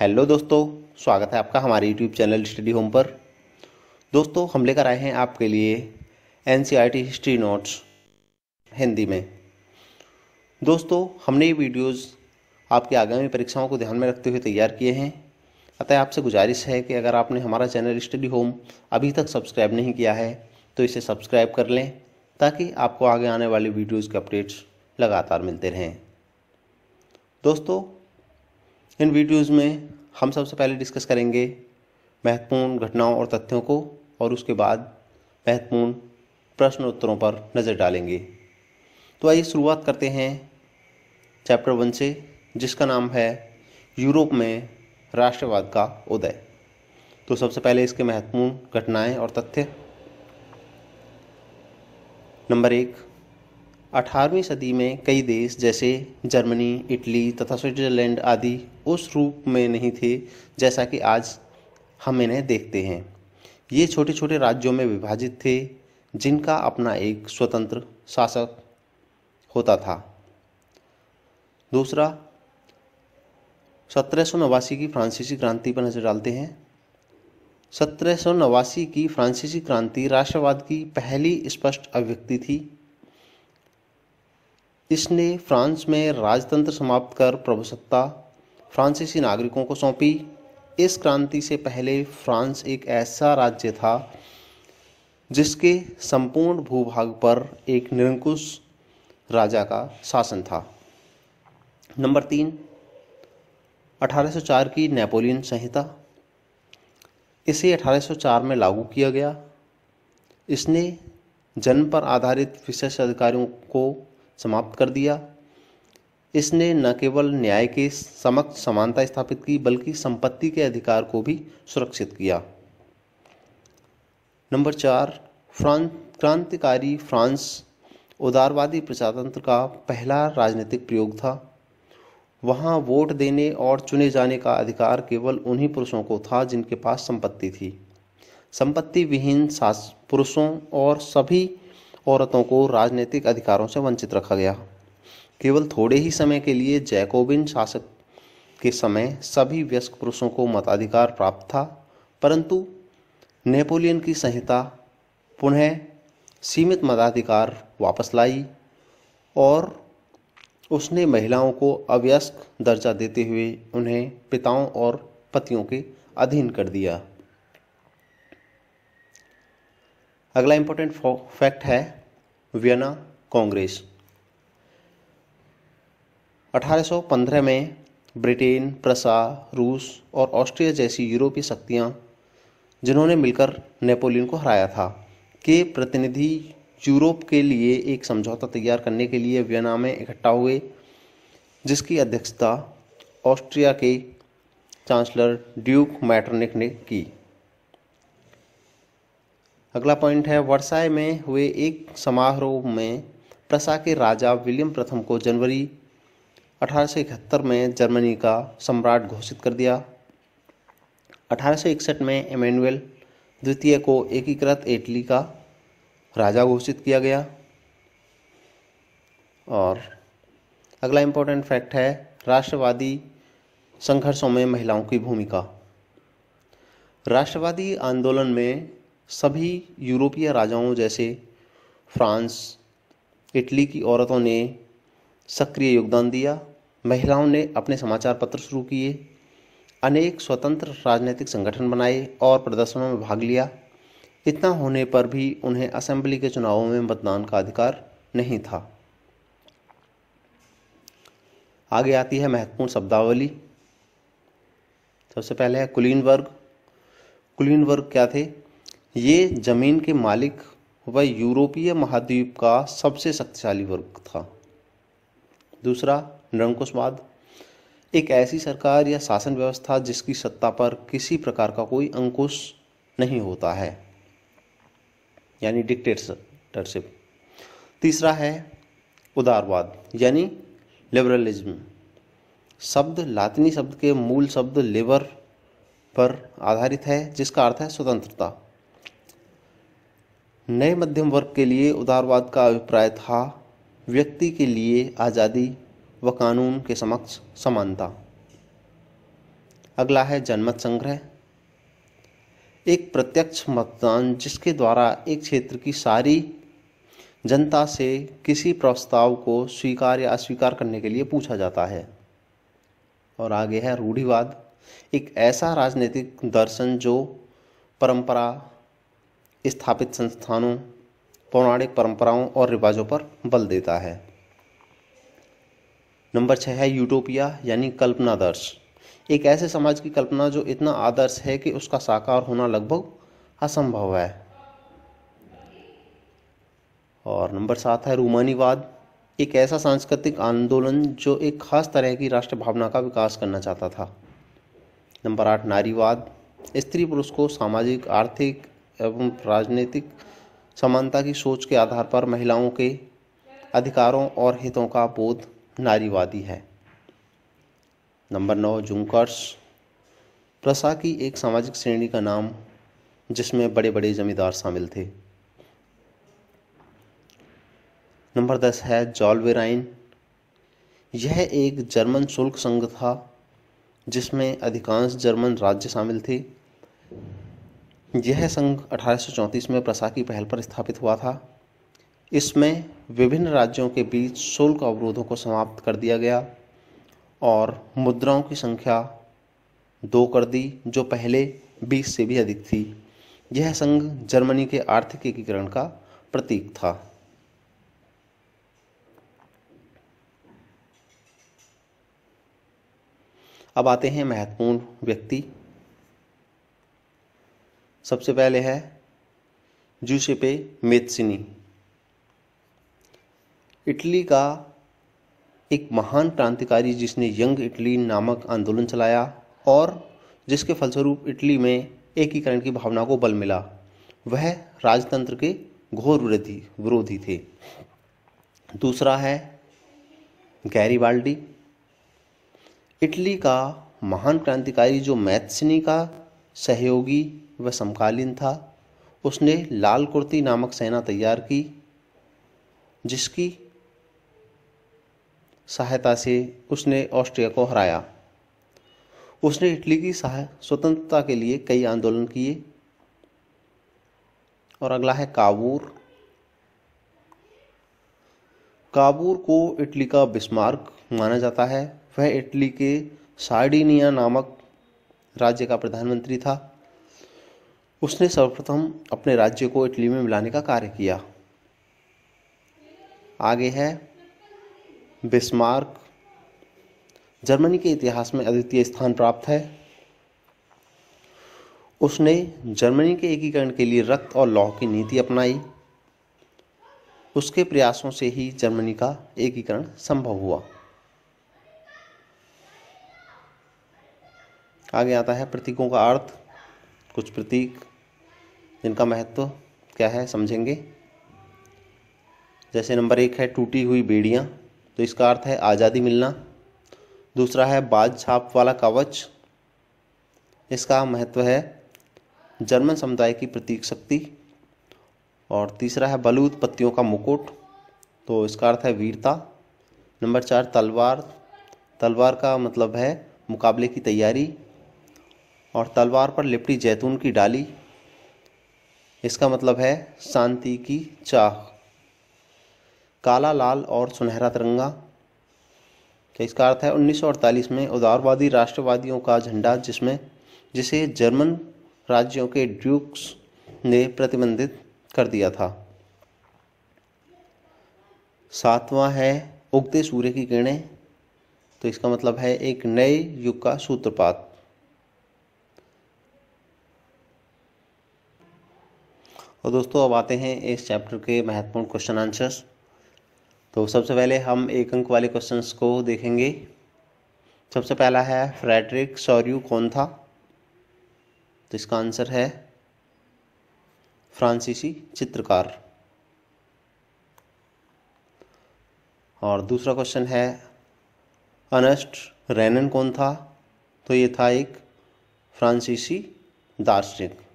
hello दोस्तों स्वागत है आपका हमारे यूट्यूब चैनल स्टडी होम पर दोस्तों हम लेकर आए हैं आपके लिए एन हिस्ट्री नोट्स हिंदी में दोस्तों हमने ये वीडियोस आपकी आगामी परीक्षाओं को ध्यान में रखते हुए तैयार किए हैं अतः आपसे गुजारिश है कि अगर आपने हमारा चैनल स्टडी होम अभी तक सब्सक्राइब नहीं किया है तो इसे सब्सक्राइब कर लें ताकि आपको आगे आने वाली वीडियोज़ के अपडेट्स लगातार मिलते रहें दोस्तों इन वीडियोस में हम सबसे पहले डिस्कस करेंगे महत्वपूर्ण घटनाओं और तथ्यों को और उसके बाद महत्वपूर्ण प्रश्न उत्तरों पर नज़र डालेंगे तो आइए शुरुआत करते हैं चैप्टर वन से जिसका नाम है यूरोप में राष्ट्रवाद का उदय तो सबसे पहले इसके महत्वपूर्ण घटनाएं और तथ्य नंबर एक 18वीं सदी में कई देश जैसे जर्मनी इटली तथा स्विट्जरलैंड आदि उस रूप में नहीं थे जैसा कि आज हम इन्हें देखते हैं ये छोटे छोटे राज्यों में विभाजित थे जिनका अपना एक स्वतंत्र शासक होता था दूसरा सत्रह की फ्रांसीसी क्रांति पर नजर डालते हैं सत्रह की फ्रांसीसी क्रांति राष्ट्रवाद की पहली स्पष्ट अभिव्यक्ति थी इसने फ्रांस में राजतंत्र समाप्त कर प्रभुसत्ता फ्रांसीसी नागरिकों को सौंपी इस क्रांति से पहले फ्रांस एक ऐसा राज्य था जिसके संपूर्ण भूभाग पर एक निरंकुश राजा का शासन था नंबर तीन 1804 की नेपोलियन संहिता इसे 1804 में लागू किया गया इसने जन्म पर आधारित विशेष अधिकारियों को समाप्त कर दिया इसने न केवल न्याय के समक्ष समानता स्थापित की बल्कि संपत्ति के अधिकार को भी सुरक्षित किया नंबर चार फ्रांस क्रांतिकारी फ्रांस उदारवादी प्रजातंत्र का पहला राजनीतिक प्रयोग था वहाँ वोट देने और चुने जाने का अधिकार केवल उन्हीं पुरुषों को था जिनके पास संपत्ति थी संपत्ति विहीन पुरुषों और सभी औरतों को राजनीतिक अधिकारों से वंचित रखा गया केवल थोड़े ही समय के लिए जैकोबिन शासक के समय सभी व्यस्क पुरुषों को मताधिकार प्राप्त था परंतु नेपोलियन की संहिता पुनः सीमित मताधिकार वापस लाई और उसने महिलाओं को अवयस्क दर्जा देते हुए उन्हें पिताओं और पतियों के अधीन कर दिया अगला इंपॉर्टेंट फैक्ट है वियना कांग्रेस 1815 में ब्रिटेन प्रसा रूस और ऑस्ट्रिया जैसी यूरोपीय शक्तियां जिन्होंने मिलकर नेपोलियन को हराया था के प्रतिनिधि यूरोप के लिए एक समझौता तैयार करने के लिए वियना में इकट्ठा हुए जिसकी अध्यक्षता ऑस्ट्रिया के चांसलर ड्यूक मैटरनिक ने की अगला पॉइंट है वर्षाए में हुए एक समारोह में प्रसा के राजा विलियम प्रथम को जनवरी अठारह में जर्मनी का सम्राट घोषित कर दिया अठारह में एमेनुअल द्वितीय को एकीकृत इटली का राजा घोषित किया गया और अगला इम्पोर्टेंट फैक्ट है राष्ट्रवादी संघर्षों में महिलाओं की भूमिका राष्ट्रवादी आंदोलन में सभी यूरोपीय राजाओं जैसे फ्रांस इटली की औरतों ने सक्रिय योगदान दिया महिलाओं ने अपने समाचार पत्र शुरू किए अनेक स्वतंत्र राजनीतिक संगठन बनाए और प्रदर्शनों में भाग लिया इतना होने पर भी उन्हें असेंबली के चुनावों में मतदान का अधिकार नहीं था आगे आती है महत्वपूर्ण शब्दावली सबसे पहले है कुलीन वर्ग कुलीन वर्ग क्या थे ये जमीन के मालिक व यूरोपीय महाद्वीप का सबसे शक्तिशाली वर्ग था दूसरा निरंकुशवाद एक ऐसी सरकार या शासन व्यवस्था जिसकी सत्ता पर किसी प्रकार का कोई अंकुश नहीं होता है यानी डिक्टेटरशिप तीसरा है उदारवाद यानी लिबरलिज्म शब्द लातिनी शब्द के मूल शब्द लेबर पर आधारित है जिसका अर्थ है स्वतंत्रता नए मध्यम वर्ग के लिए उदारवाद का अभिप्राय था व्यक्ति के लिए आज़ादी व कानून के समक्ष समानता अगला है जनमत संग्रह एक प्रत्यक्ष मतदान जिसके द्वारा एक क्षेत्र की सारी जनता से किसी प्रस्ताव को स्वीकार या अस्वीकार करने के लिए पूछा जाता है और आगे है रूढ़िवाद एक ऐसा राजनीतिक दर्शन जो परंपरा स्थापित संस्थानों पौराणिक परंपराओं और रिवाजों पर बल देता है नंबर छः है यूटोपिया यानी कल्पनादर्श एक ऐसे समाज की कल्पना जो इतना आदर्श है कि उसका साकार होना लगभग असंभव है और नंबर सात है रूमानीवाद एक ऐसा सांस्कृतिक आंदोलन जो एक खास तरह की राष्ट्र भावना का विकास करना चाहता था नंबर आठ नारीवाद स्त्री पुरुष को सामाजिक आर्थिक एवं राजनीतिक समानता की सोच के आधार पर महिलाओं के अधिकारों और हितों का बोध नारीवादी है नंबर नौ जुमकर्स प्रसा की एक सामाजिक श्रेणी का नाम जिसमें बड़े बड़े जमींदार शामिल थे नंबर दस है जॉलवेराइन यह एक जर्मन शुल्क संघ था जिसमें अधिकांश जर्मन राज्य शामिल थे यह संघ 1834 में प्रसा की पहल पर स्थापित हुआ था इसमें विभिन्न राज्यों के बीच शुल्क अवरोधों को समाप्त कर दिया गया और मुद्राओं की संख्या दो कर दी जो पहले बीस से भी अधिक थी यह संघ जर्मनी के आर्थिक एकीकरण का प्रतीक था अब आते हैं महत्वपूर्ण व्यक्ति सबसे पहले है जूसेपे मेत्सिनी इटली का एक महान क्रांतिकारी जिसने यंग इटली नामक आंदोलन चलाया और जिसके फलस्वरूप इटली में एकीकरण की भावना को बल मिला वह राजतंत्र के घोर विरोधी विरोधी थे दूसरा है गैरी बाल्डी इटली का महान क्रांतिकारी जो मैथसिनी का सहयोगी वह समकालीन था उसने लाल कुर्ती नामक सेना तैयार की जिसकी सहायता से उसने ऑस्ट्रिया को हराया उसने इटली की स्वतंत्रता के लिए कई आंदोलन किए और अगला है काबूर काबूर को इटली का बिस्मार्क माना जाता है वह इटली के सार्डिनिया नामक राज्य का प्रधानमंत्री था उसने सर्वप्रथम अपने राज्य को इटली में मिलाने का कार्य किया आगे है बिस्मार्क जर्मनी के इतिहास में अद्वितीय स्थान प्राप्त है उसने जर्मनी के एकीकरण के लिए रक्त और लौह की नीति अपनाई उसके प्रयासों से ही जर्मनी का एकीकरण संभव हुआ आगे आता है प्रतीकों का अर्थ कुछ प्रतीक जिनका महत्व क्या है समझेंगे जैसे नंबर एक है टूटी हुई बेड़ियाँ तो इसका अर्थ है आज़ादी मिलना दूसरा है बाज छाप वाला कवच इसका महत्व है जर्मन समुदाय की प्रतीक शक्ति और तीसरा है बलूद पत्तियों का मुकुट तो इसका अर्थ है वीरता नंबर चार तलवार तलवार का मतलब है मुकाबले की तैयारी और तलवार पर लिपटी जैतून की डाली इसका मतलब है शांति की चाह काला लाल और सुनहरा तिरंगा तो इसका अर्थ है 1948 में उदारवादी राष्ट्रवादियों का झंडा जिसमें जिसे जर्मन राज्यों के ड्यूक्स ने प्रतिबंधित कर दिया था सातवां है उगते सूर्य की किरणें तो इसका मतलब है एक नए युग का सूत्रपात तो दोस्तों अब आते हैं इस चैप्टर के महत्वपूर्ण क्वेश्चन आंसर्स तो सबसे पहले हम एक अंक वाले क्वेश्चन को देखेंगे सबसे पहला है फ्रेडरिक सौरू कौन था तो इसका आंसर है फ्रांसीसी चित्रकार और दूसरा क्वेश्चन है अनस्ट रैनन कौन था तो ये था एक फ्रांसीसी दार्शनिक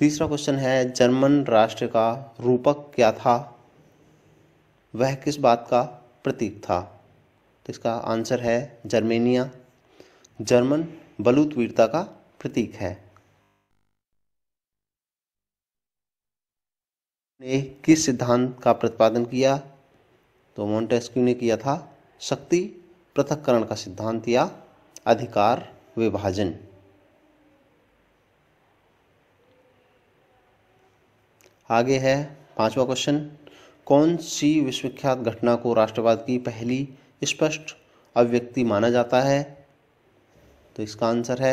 तीसरा क्वेश्चन है जर्मन राष्ट्र का रूपक क्या था वह किस बात का प्रतीक था तो इसका आंसर है जर्मेनिया जर्मन बलूत वीरता का प्रतीक है ने किस सिद्धांत का प्रतिपादन किया तो मोन्टेस्क्यू ने किया था शक्ति पृथककरण का सिद्धांत या अधिकार विभाजन आगे है पांचवा क्वेश्चन कौन सी विश्वविख्यात घटना को राष्ट्रवाद की पहली स्पष्ट अभिव्यक्ति माना जाता है तो इसका आंसर है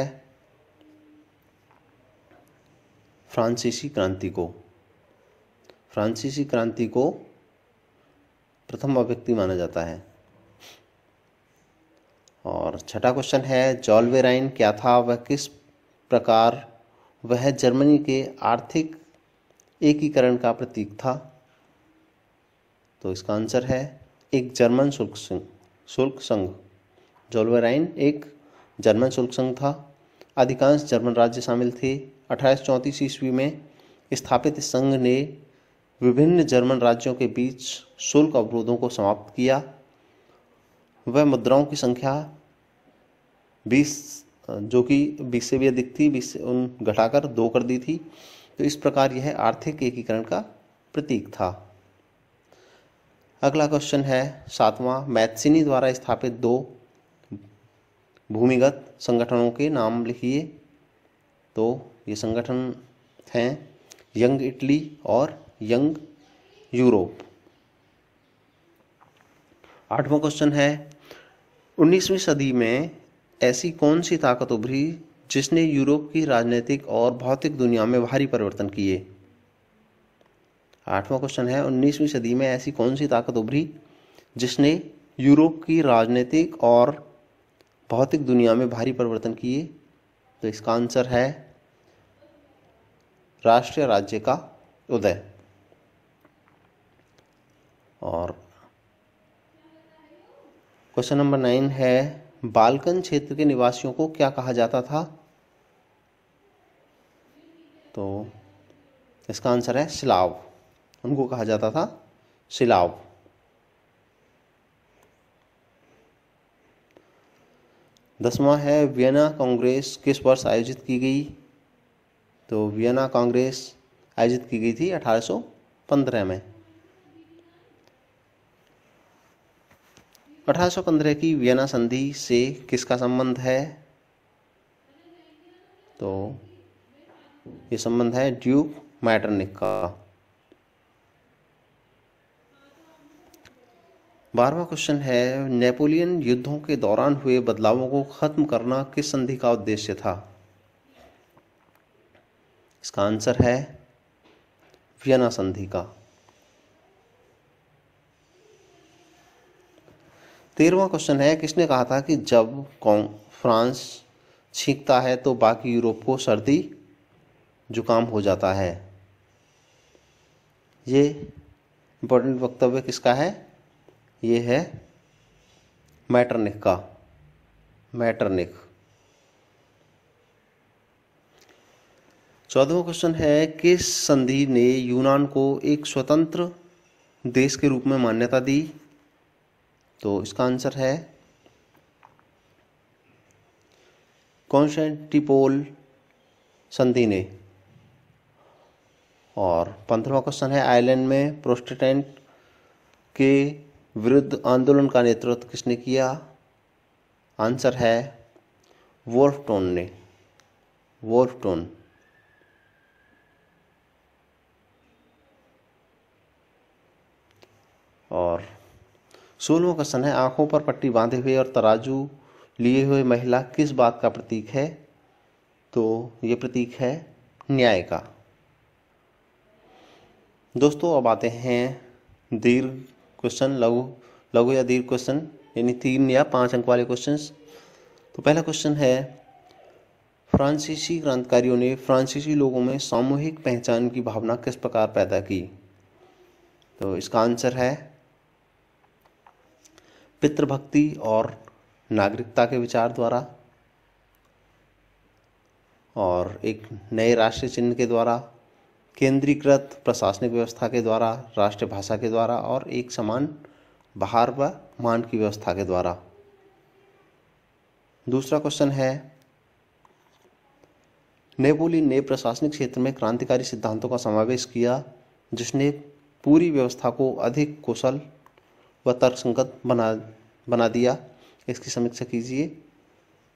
फ्रांसीसी क्रांति को फ्रांसीसी क्रांति को प्रथम अभिव्यक्ति माना जाता है और छठा क्वेश्चन है जॉलवेराइन क्या था वह किस प्रकार वह जर्मनी के आर्थिक एकीकरण का प्रतीक था तो इसका आंसर है एक जर्मन शुल्क संघ शुल्क संघ जोलवेराइन एक जर्मन शुल्क संघ था अधिकांश जर्मन राज्य शामिल थे अठारह ईस्वी में स्थापित संघ ने विभिन्न जर्मन राज्यों के बीच शुल्क अवरोधों को समाप्त किया वह मुद्राओं की संख्या 20 जो कि 20 से भी अधिक थी 20 उन घटाकर दो कर दी थी तो इस प्रकार यह आर्थिक एकीकरण का प्रतीक था अगला क्वेश्चन है सातवां मैथसिनी द्वारा स्थापित दो भूमिगत संगठनों के नाम लिखिए तो ये संगठन हैं यंग इटली और यंग यूरोप आठवां क्वेश्चन है 19वीं सदी में ऐसी कौन सी ताकत उभरी जिसने यूरोप की राजनीतिक और भौतिक दुनिया में भारी परिवर्तन किए आठवां क्वेश्चन है उन्नीसवीं सदी में ऐसी कौन सी ताकत उभरी जिसने यूरोप की राजनीतिक और भौतिक दुनिया में भारी परिवर्तन किए तो इसका आंसर है राष्ट्रीय राज्य का उदय और क्वेश्चन नंबर नाइन है बालकन क्षेत्र के निवासियों को क्या कहा जाता था तो इसका आंसर है सिलाव उनको कहा जाता था सिलाव दसवां है वियना कांग्रेस किस वर्ष आयोजित की गई तो वियना कांग्रेस आयोजित की गई थी 1815 में 1815 की वियना संधि से किसका संबंध है तो ये संबंध है ड्यूक मैटरनिक का बारहवा क्वेश्चन है नेपोलियन युद्धों के दौरान हुए बदलावों को खत्म करना किस संधि का उद्देश्य था इसका आंसर है वियना संधि का तेरहवा क्वेश्चन है किसने कहा था कि जब फ्रांस छींकता है तो बाकी यूरोप को सर्दी जुकाम हो जाता है ये इम्पोर्टेंट वक्तव्य किसका है ये है मैटरनिक का मैटरनिक चौदहवा क्वेश्चन है किस संधि ने यूनान को एक स्वतंत्र देश के रूप में मान्यता दी तो इसका आंसर है कॉन्स्टेंटिपोल संधि ने और पंद्रहवा क्वेश्चन है आयरलैंड में प्रोस्टेटेंट के विरुद्ध आंदोलन का नेतृत्व किसने किया आंसर है वोल्फटोन ने वोल्फटोन और सोलवा क्वेश्चन है आंखों पर पट्टी बांधे हुए और तराजू लिए हुए महिला किस बात का प्रतीक है तो ये प्रतीक है न्याय का दोस्तों अब आते हैं दीर्घ क्वेश्चन लघु लघु या दीर्घ क्वेश्चन यानी तीन या पांच अंक वाले क्वेश्चंस तो पहला क्वेश्चन है फ्रांसीसी क्रांतिकारियों ने फ्रांसीसी लोगों में सामूहिक पहचान की भावना किस प्रकार पैदा की तो इसका आंसर है पितृभक्ति और नागरिकता के विचार द्वारा और एक नए राष्ट्रीय चिन्ह के द्वारा केंद्रीकृत प्रशासनिक व्यवस्था के द्वारा राष्ट्रीय भाषा के द्वारा और एक समान बहार व मान की व्यवस्था के द्वारा दूसरा क्वेश्चन है नेपोली ने प्रशासनिक क्षेत्र में क्रांतिकारी सिद्धांतों का समावेश किया जिसने पूरी व्यवस्था को अधिक कुशल व तर्कसंगत बना बना दिया इसकी समीक्षा कीजिए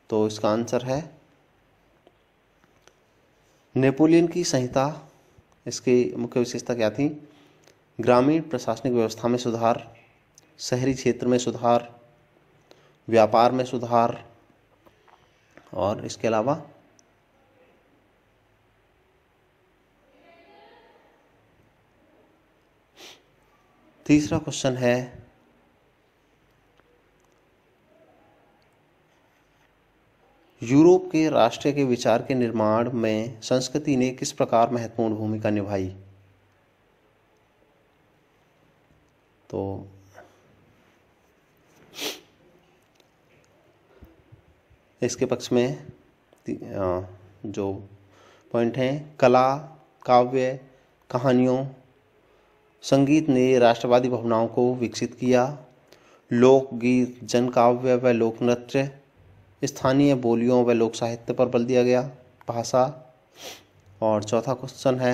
तो इसका आंसर है नेपोलियन की संहिता इसकी मुख्य विशेषता क्या थी ग्रामीण प्रशासनिक व्यवस्था में सुधार शहरी क्षेत्र में सुधार व्यापार में सुधार और इसके अलावा तीसरा क्वेश्चन है यूरोप के राष्ट्र के विचार के निर्माण में संस्कृति ने किस प्रकार महत्वपूर्ण भूमिका निभाई तो इसके पक्ष में जो पॉइंट हैं कला काव्य कहानियों संगीत ने राष्ट्रवादी भावनाओं को विकसित किया लोकगीत जनकाव्य व लोक नृत्य स्थानीय बोलियों व लोक साहित्य पर बल दिया गया भाषा और चौथा क्वेश्चन है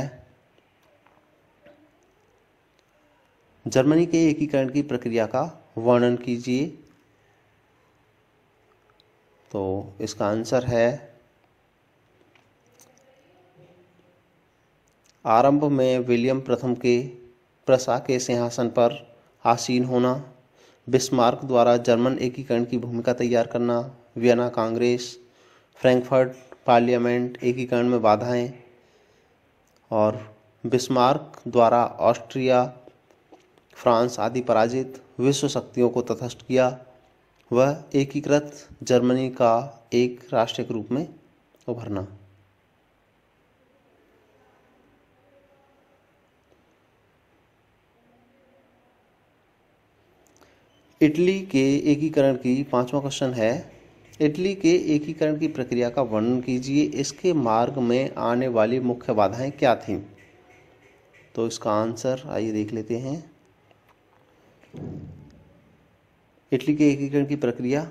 जर्मनी के एकीकरण की प्रक्रिया का वर्णन कीजिए तो इसका आंसर है आरंभ में विलियम प्रथम के प्रसा के सिंहासन पर आसीन होना बिस्मार्क द्वारा जर्मन एकीकरण की भूमिका तैयार करना वियना कांग्रेस फ्रैंकफर्ट पार्लियामेंट एकीकरण में बाधाएं और बिस्मार्क द्वारा ऑस्ट्रिया फ्रांस आदि पराजित विश्व शक्तियों को तथस्थ किया वह एकीकृत जर्मनी का एक राष्ट्र के रूप में उभरना इटली के एकीकरण की पांचवा क्वेश्चन है इटली के एकीकरण की प्रक्रिया का वर्णन कीजिए इसके मार्ग में आने वाली मुख्य बाधाएं क्या थीं तो इसका आंसर आइए देख लेते हैं इटली के एकीकरण की प्रक्रिया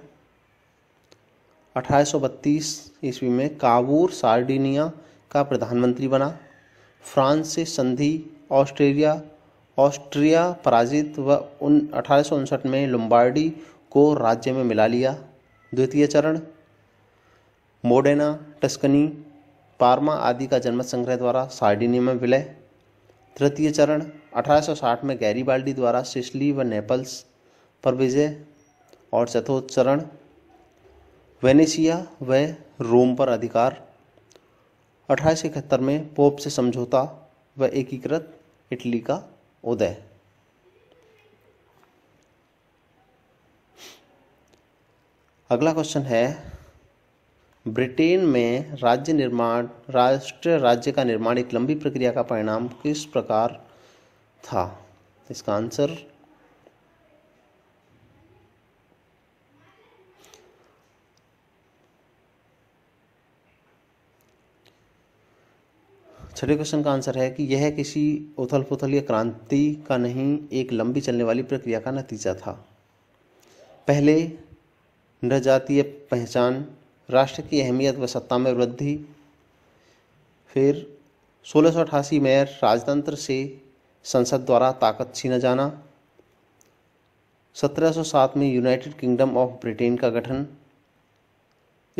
1832 ईस्वी में काबूर सार्डिनिया का प्रधानमंत्री बना फ्रांस से संधि ऑस्ट्रेलिया ऑस्ट्रिया पराजित व उन अठारह में लुम्बार्डी को राज्य में मिला लिया द्वितीय चरण मोडेना टस्कनी पार्मा आदि का जन्म संग्रह द्वारा सार्डिनी में विलय तृतीय चरण 1860 में गैरीबाल्डी द्वारा सिसली व नेपल्स पर विजय और चतुर्थ चरण वेनेशिया व रोम पर अधिकार अठारह में पोप से समझौता व एकीकृत इटली का उदय अगला क्वेश्चन है ब्रिटेन में राज्य निर्माण राष्ट्र राज्य का निर्माण एक लंबी प्रक्रिया का परिणाम किस प्रकार था इसका आंसर छठे क्वेश्चन का आंसर है कि यह किसी उथल पुथल या क्रांति का नहीं एक लंबी चलने वाली प्रक्रिया का नतीजा था पहले जातीय पहचान राष्ट्र की अहमियत व सत्ता में वृद्धि फिर सोलह में राजतंत्र से संसद द्वारा ताकत छीना जाना 1707 में यूनाइटेड किंगडम ऑफ ब्रिटेन का गठन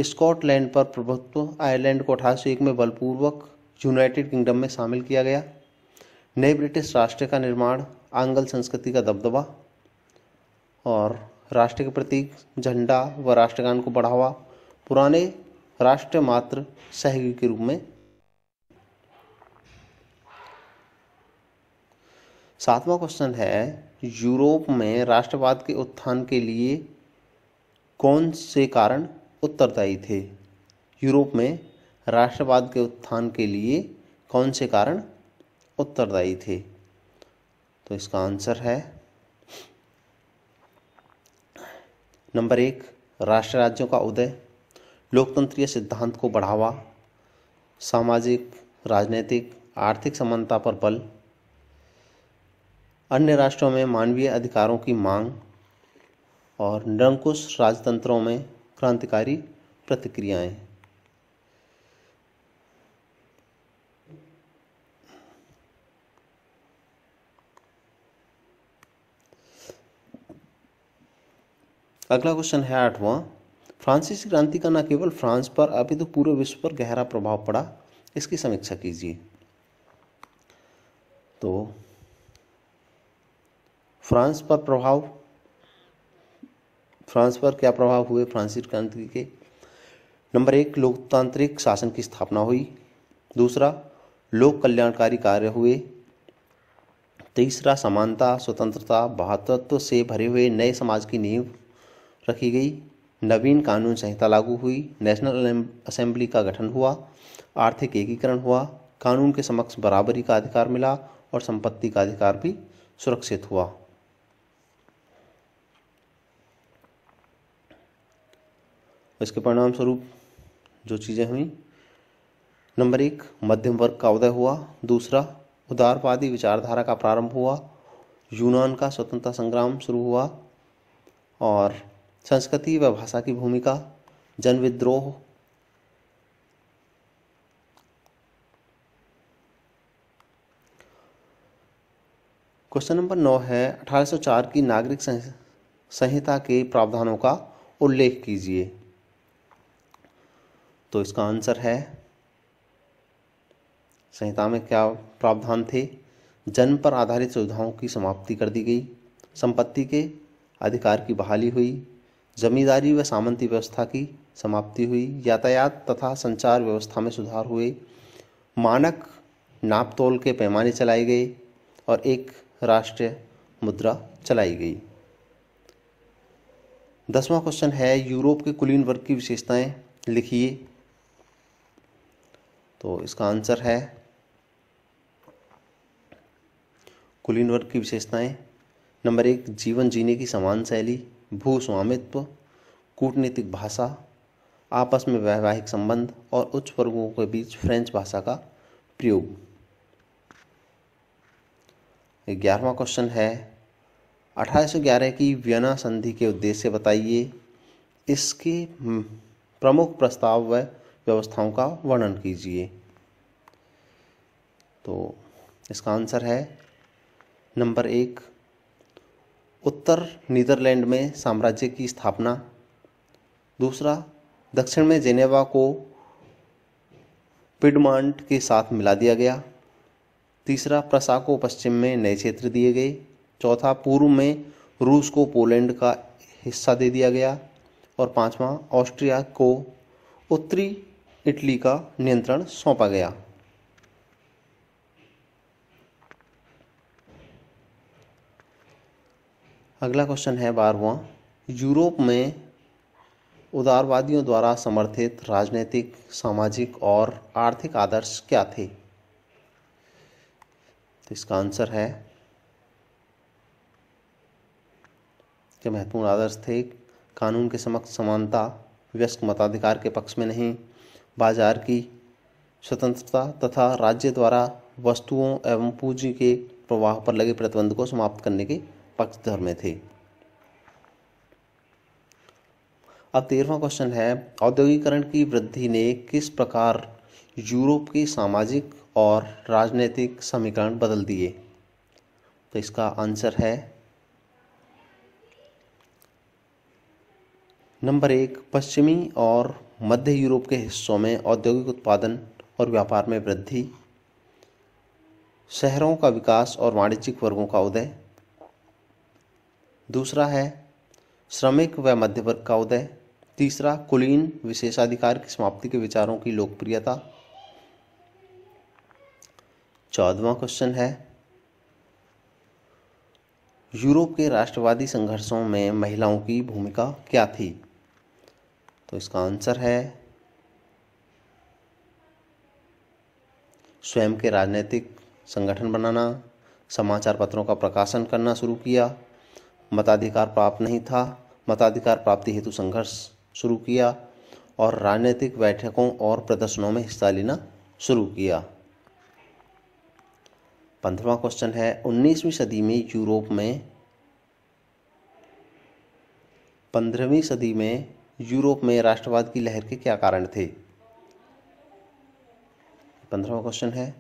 स्कॉटलैंड पर प्रभुत्व आयरलैंड को अठारह में बलपूर्वक यूनाइटेड किंगडम में शामिल किया गया नए ब्रिटिश राष्ट्र का निर्माण आंगल संस्कृति का दबदबा और राष्ट्र के प्रतीक झंडा व राष्ट्रगान को बढ़ावा पुराने राष्ट्र मात्र सहयोगी के रूप में सातवां क्वेश्चन है यूरोप में राष्ट्रवाद के उत्थान के लिए कौन से कारण उत्तरदायी थे यूरोप में राष्ट्रवाद के उत्थान के लिए कौन से कारण उत्तरदायी थे तो इसका आंसर है नंबर एक राष्ट्र राज्यों का उदय लोकतंत्रीय सिद्धांत को बढ़ावा सामाजिक राजनीतिक आर्थिक समानता पर बल अन्य राष्ट्रों में मानवीय अधिकारों की मांग और निरंकुश राजतंत्रों में क्रांतिकारी प्रतिक्रियाएं अगला क्वेश्चन है आठवां फ्रांसीसी क्रांति का न केवल फ्रांस पर अभी तो पूरे विश्व पर गहरा प्रभाव पड़ा इसकी समीक्षा कीजिए तो फ्रांस पर प्रभाव फ्रांस पर क्या प्रभाव हुए फ्रांसीसी क्रांति के नंबर एक लोकतांत्रिक शासन की स्थापना हुई दूसरा लोक कल्याणकारी कार्य हुए तीसरा समानता स्वतंत्रता भातृत्व से भरे हुए नए समाज की नींव रखी गई नवीन कानून संहिता लागू हुई नेशनल असेंबली का गठन हुआ आर्थिक एकीकरण हुआ कानून के समक्ष बराबरी का अधिकार मिला और संपत्ति का अधिकार भी सुरक्षित हुआ इसके परिणाम स्वरूप जो चीज़ें हुई नंबर एक मध्यम वर्ग का उदय हुआ दूसरा उदारवादी विचारधारा का प्रारंभ हुआ यूनान का स्वतंत्रता संग्राम शुरू हुआ और संस्कृति व भाषा की भूमिका जन विद्रोह क्वेश्चन नंबर नौ है 1804 की नागरिक संहिता के प्रावधानों का उल्लेख कीजिए तो इसका आंसर है संहिता में क्या प्रावधान थे जन्म पर आधारित सुविधाओं की समाप्ति कर दी गई संपत्ति के अधिकार की बहाली हुई जमींदारी व सामंती व्यवस्था की समाप्ति हुई यातायात तथा संचार व्यवस्था में सुधार हुए मानक नाप तोल के पैमाने चलाए गए और एक राष्ट्रीय मुद्रा चलाई गई दसवां क्वेश्चन है यूरोप के कुलीन वर्ग की विशेषताएं लिखिए तो इसका आंसर है कुलीन वर्ग की विशेषताएं नंबर एक जीवन जीने की समान शैली भूस्वामित्व कूटनीतिक भाषा आपस में वैवाहिक संबंध और उच्च वर्गों के बीच फ्रेंच भाषा का प्रयोग ग्यारहवा क्वेश्चन है 1811 की वियना संधि के उद्देश्य बताइए इसके हम्म, प्रमुख प्रस्ताव व व्यवस्थाओं का वर्णन कीजिए तो इसका आंसर है नंबर एक उत्तर नीदरलैंड में साम्राज्य की स्थापना दूसरा दक्षिण में जेनेवा को पिडमांट के साथ मिला दिया गया तीसरा प्रसा को पश्चिम में नए क्षेत्र दिए गए चौथा पूर्व में रूस को पोलैंड का हिस्सा दे दिया गया और पांचवा ऑस्ट्रिया को उत्तरी इटली का नियंत्रण सौंपा गया अगला क्वेश्चन है बारहवा यूरोप में उदारवादियों द्वारा समर्थित राजनीतिक सामाजिक और आर्थिक आदर्श क्या थे तो इसका आंसर है के महत्वपूर्ण आदर्श थे कानून के समक्ष समानता व्यस्क मताधिकार के पक्ष में नहीं बाजार की स्वतंत्रता तथा राज्य द्वारा वस्तुओं एवं पूंजी के प्रवाह पर लगे प्रतिबंध को समाप्त करने की पक्षधर में थे अब तेरहवा क्वेश्चन है औद्योगिकरण की वृद्धि ने किस प्रकार यूरोप के सामाजिक और राजनीतिक समीकरण बदल दिए तो इसका आंसर है नंबर एक पश्चिमी और मध्य यूरोप के हिस्सों में औद्योगिक उत्पादन और व्यापार में वृद्धि शहरों का विकास और वाणिज्यिक वर्गों का उदय दूसरा है श्रमिक व मध्य वर्ग का उदय तीसरा कुलीन विशेषाधिकार की समाप्ति के विचारों की लोकप्रियता चौदवा क्वेश्चन है यूरोप के राष्ट्रवादी संघर्षों में महिलाओं की भूमिका क्या थी तो इसका आंसर है स्वयं के राजनीतिक संगठन बनाना समाचार पत्रों का प्रकाशन करना शुरू किया मताधिकार प्राप्त नहीं था मताधिकार प्राप्ति हेतु संघर्ष शुरू किया और राजनीतिक बैठकों और प्रदर्शनों में हिस्सा लेना शुरू किया पंद्रवा क्वेश्चन है उन्नीसवीं सदी में यूरोप में पंद्रहवीं सदी में यूरोप में राष्ट्रवाद की लहर के क्या कारण थे पंद्रहवा क्वेश्चन है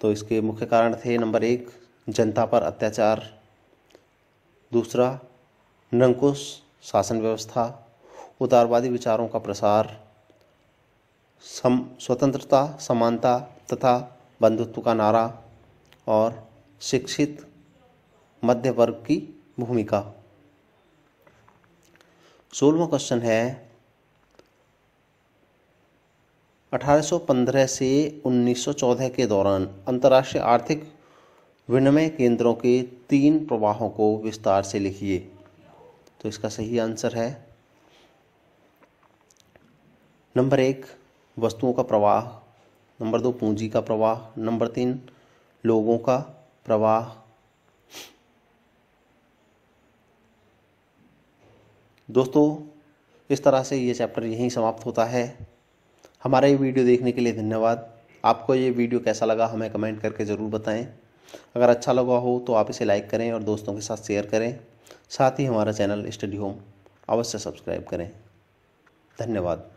तो इसके मुख्य कारण थे नंबर एक जनता पर अत्याचार दूसरा निरंकुश शासन व्यवस्था उदारवादी विचारों का प्रसार सम स्वतंत्रता समानता तथा बंधुत्व का नारा और शिक्षित मध्य वर्ग की भूमिका सोलवा क्वेश्चन है 1815 से 1914 के दौरान अंतर्राष्ट्रीय आर्थिक विनिमय केंद्रों के तीन प्रवाहों को विस्तार से लिखिए तो इसका सही आंसर है नंबर एक वस्तुओं का प्रवाह नंबर दो पूंजी का प्रवाह नंबर तीन लोगों का प्रवाह दोस्तों इस तरह से ये चैप्टर यहीं समाप्त होता है हमारा ये वीडियो देखने के लिए धन्यवाद आपको ये वीडियो कैसा लगा हमें कमेंट करके ज़रूर बताएं अगर अच्छा लगा हो तो आप इसे लाइक करें और दोस्तों के साथ शेयर करें साथ ही हमारा चैनल स्टडी होम अवश्य सब्सक्राइब करें धन्यवाद